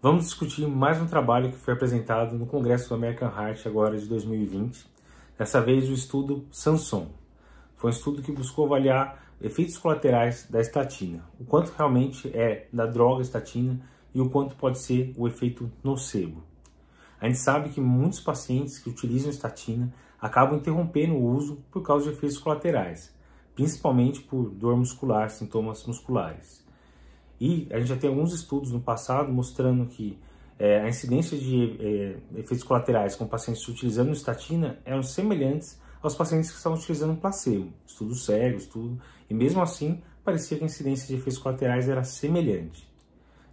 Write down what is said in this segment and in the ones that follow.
Vamos discutir mais um trabalho que foi apresentado no Congresso do American Heart agora de 2020, dessa vez o estudo Sanson. Foi um estudo que buscou avaliar efeitos colaterais da estatina, o quanto realmente é da droga estatina e o quanto pode ser o efeito nocebo. A gente sabe que muitos pacientes que utilizam estatina acabam interrompendo o uso por causa de efeitos colaterais, principalmente por dor muscular, sintomas musculares. E a gente já tem alguns estudos no passado mostrando que é, a incidência de é, efeitos colaterais com pacientes utilizando estatina eram semelhantes aos pacientes que estavam utilizando placebo, estudo cego, estudo, e mesmo assim parecia que a incidência de efeitos colaterais era semelhante.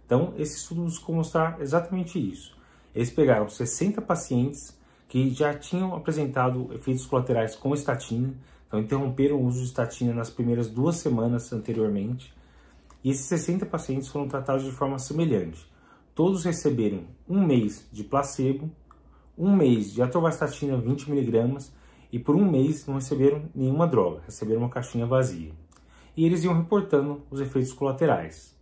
Então, esse estudo buscou mostrar exatamente isso. Eles pegaram 60 pacientes que já tinham apresentado efeitos colaterais com estatina, então interromperam o uso de estatina nas primeiras duas semanas anteriormente, e esses 60 pacientes foram tratados de forma semelhante. Todos receberam um mês de placebo, um mês de atorvastatina 20mg e por um mês não receberam nenhuma droga, receberam uma caixinha vazia. E eles iam reportando os efeitos colaterais.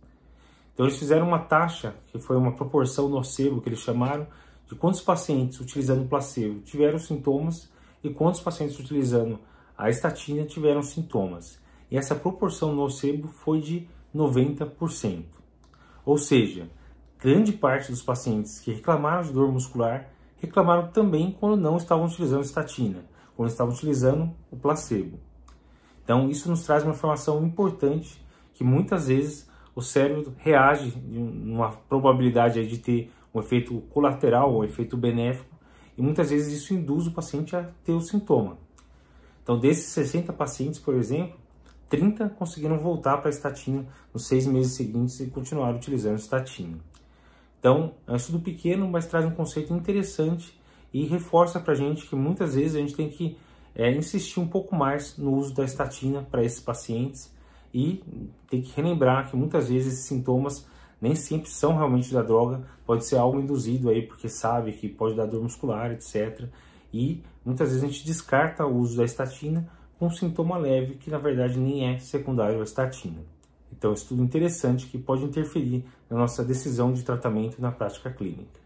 Então eles fizeram uma taxa, que foi uma proporção nocebo que eles chamaram, de quantos pacientes utilizando placebo tiveram sintomas e quantos pacientes utilizando a estatina tiveram sintomas. E essa proporção nocebo foi de 90%. Ou seja, grande parte dos pacientes que reclamaram de dor muscular reclamaram também quando não estavam utilizando estatina, quando estavam utilizando o placebo. Então, isso nos traz uma informação importante que muitas vezes o cérebro reage numa probabilidade de ter um efeito colateral, um efeito benéfico, e muitas vezes isso induz o paciente a ter o sintoma. Então, desses 60 pacientes, por exemplo, 30 conseguiram voltar para estatina nos seis meses seguintes e continuar utilizando estatina. Então, é um estudo pequeno, mas traz um conceito interessante e reforça para a gente que muitas vezes a gente tem que é, insistir um pouco mais no uso da estatina para esses pacientes e tem que relembrar que muitas vezes esses sintomas nem sempre são realmente da droga, pode ser algo induzido aí porque sabe que pode dar dor muscular, etc. E muitas vezes a gente descarta o uso da estatina com sintoma leve que na verdade nem é secundário à estatina. Então, é estudo interessante que pode interferir na nossa decisão de tratamento na prática clínica.